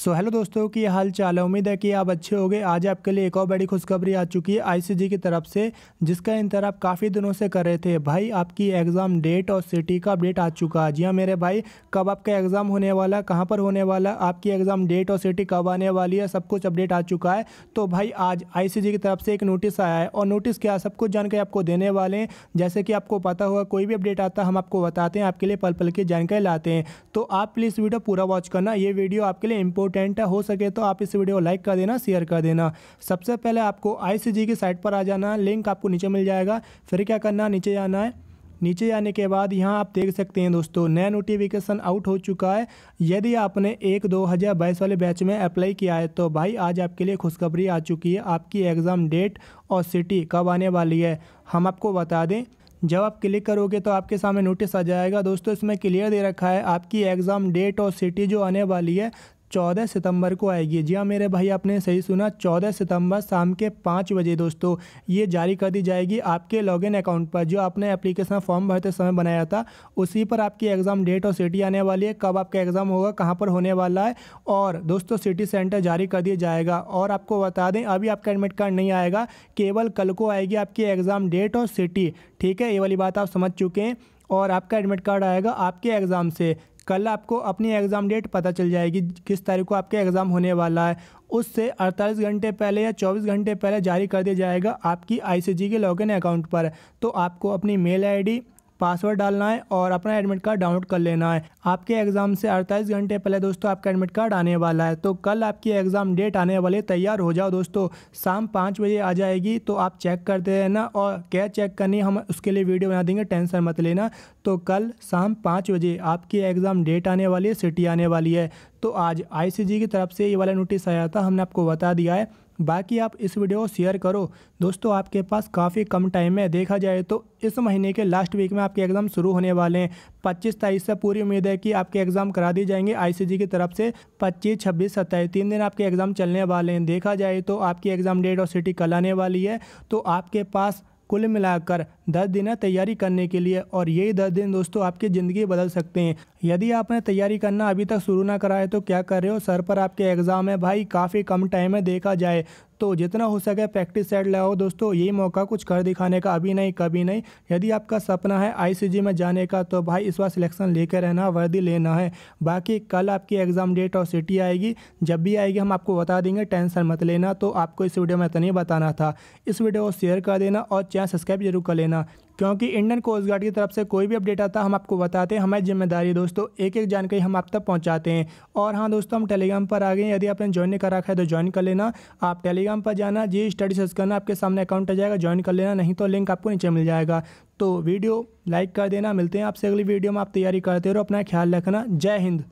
सो so, hello दोस्तों की हाल चाल है उम्मीद है कि आप अच्छे हो गए आज आपके लिए एक और बड़ी खुशखबरी आ चुकी है आईसीजी की तरफ से जिसका इंतजार आप काफ़ी दिनों से कर रहे थे भाई आपकी एग्ज़ाम डेट और सिटी का अपडेट आ चुका है जी हाँ मेरे भाई कब आपका एग्ज़ाम होने वाला कहाँ पर होने वाला आपकी एग्ज़ाम डेट और सिटी कब आने वाली है सब कुछ अपडेट आ चुका है तो भाई आज आई की तरफ से एक नोटिस आया है और नोटिस क्या सब कुछ जानकारी आपको देने वाले हैं जैसे कि आपको पता हुआ कोई भी अपडेट आता हम आपको बताते हैं आपके लिए पल पल की जानकारी लाते हैं तो आप प्लीज़ वीडियो पूरा वॉच करना ये वीडियो आपके लिए इम्पोर्ट इंपॉर्टेंट है हो सके तो आप इस वीडियो को लाइक कर देना शेयर कर देना सबसे पहले आपको आई की साइट पर आ जाना है लिंक आपको नीचे मिल जाएगा फिर क्या करना नीचे जाना है नीचे आने के बाद यहाँ आप देख सकते हैं दोस्तों नया नोटिफिकेशन आउट हो चुका है यदि आपने एक दो हज़ार बाईस वाले बैच में अप्लाई किया है तो भाई आज आपके लिए खुशखबरी आ चुकी है आपकी एग्ज़ाम डेट और सिटी कब आने वाली है हम आपको बता दें जब आप क्लिक करोगे तो आपके सामने नोटिस आ जाएगा दोस्तों इसमें क्लियर दे रखा है आपकी एग्ज़ाम डेट और सिटी जो आने वाली है चौदह सितंबर को आएगी जी हाँ मेरे भाई आपने सही सुना चौदह सितंबर शाम के पाँच बजे दोस्तों ये जारी कर दी जाएगी आपके लॉगिन अकाउंट पर जो आपने एप्लीकेशन फॉर्म भरते समय बनाया था उसी पर आपकी एग्ज़ाम डेट और सिटी आने वाली है कब आपका एग्ज़ाम होगा कहाँ पर होने वाला है और दोस्तों सिटी सेंटर जारी कर दिया जाएगा और आपको बता दें अभी आपका एडमिट कार्ड नहीं आएगा केवल कल को आएगी आपकी एग्ज़ाम डेट और सिटी ठीक है ये वाली बात आप समझ चुके हैं और आपका एडमिट कार्ड आएगा आपके एग्ज़ाम से कल आपको अपनी एग्ज़ाम डेट पता चल जाएगी किस तारीख को आपके एग्ज़ाम होने वाला है उससे 48 घंटे पहले या 24 घंटे पहले जारी कर दिया जाएगा आपकी आई के लॉगिन अकाउंट पर तो आपको अपनी मेल आईडी पासवर्ड डालना है और अपना एडमिट कार्ड डाउनलोड कर लेना है आपके एग्ज़ाम से अड़तालीस घंटे पहले दोस्तों आपका एडमिट कार्ड आने वाला है तो कल आपकी एग्ज़ाम डेट आने वाली तैयार हो जाओ दोस्तों शाम पाँच बजे आ जाएगी तो आप चेक करते रहना और क्या चेक करनी हम उसके लिए वीडियो बना देंगे टेंशन मत लेना तो कल शाम पाँच बजे आपकी एग्ज़ाम डेट आने वाली है सिटी आने वाली है तो आज आईसीजी की तरफ से ये वाला नोटिस आया था हमने आपको बता दिया है बाकी आप इस वीडियो को शेयर करो दोस्तों आपके पास काफ़ी कम टाइम है देखा जाए तो इस महीने के लास्ट वीक में आपके एग्ज़ाम शुरू होने वाले हैं पच्चीस तारीख से पूरी उम्मीद है कि आपके एग्ज़ाम करा दिए जाएंगे आईसीजी की तरफ से पच्चीस छब्बीस सत्ताईस तीन दिन आपके एग्ज़ाम चलने वाले हैं देखा जाए तो आपकी एग्ज़ाम डेट और सिटी कल आने वाली है तो आपके पास कुल मिलाकर दस दिन है तैयारी करने के लिए और यही दस दिन दोस्तों आपकी ज़िंदगी बदल सकते हैं यदि आपने तैयारी करना अभी तक शुरू ना कराए तो क्या कर रहे हो सर पर आपके एग्ज़ाम है भाई काफ़ी कम टाइम में देखा जाए तो जितना हो सके प्रैक्टिस सेट लाओ दोस्तों यही मौका कुछ कर दिखाने का अभी नहीं कभी नहीं यदि आपका सपना है आई में जाने का तो भाई इस बार सिलेक्शन ले रहना वर्दी लेना है बाकी कल आपकी एग्ज़ाम डेट और सिटी आएगी जब भी आएगी हम आपको बता देंगे टेंशन मत लेना तो आपको इस वीडियो में इतना ही बताना था इस वीडियो को शेयर कर देना और चैनल सब्सक्राइब जरूर कर लेना क्योंकि इंडियन कोस्ट गार्ड की तरफ से कोई भी अपडेट आता हम आपको बताते हैं हमारी जिम्मेदारी दोस्तों एक एक जानकारी हम आप तक पहुँचाते हैं और हाँ दोस्तों हम टेलीग्राम पर आ गए यदि आपने ज्वाइन नहीं कर रखा है तो ज्वाइन कर लेना आप टेलीग्राम पर जाना जी स्टडी सर्च करना आपके सामने अकाउंट आ जाएगा ज्वाइन कर लेना नहीं तो लिंक आपको नीचे मिल जाएगा तो वीडियो लाइक कर देना मिलते हैं आपसे अगली वीडियो में आप तैयारी करते रहो अपना ख्याल रखना जय हिंद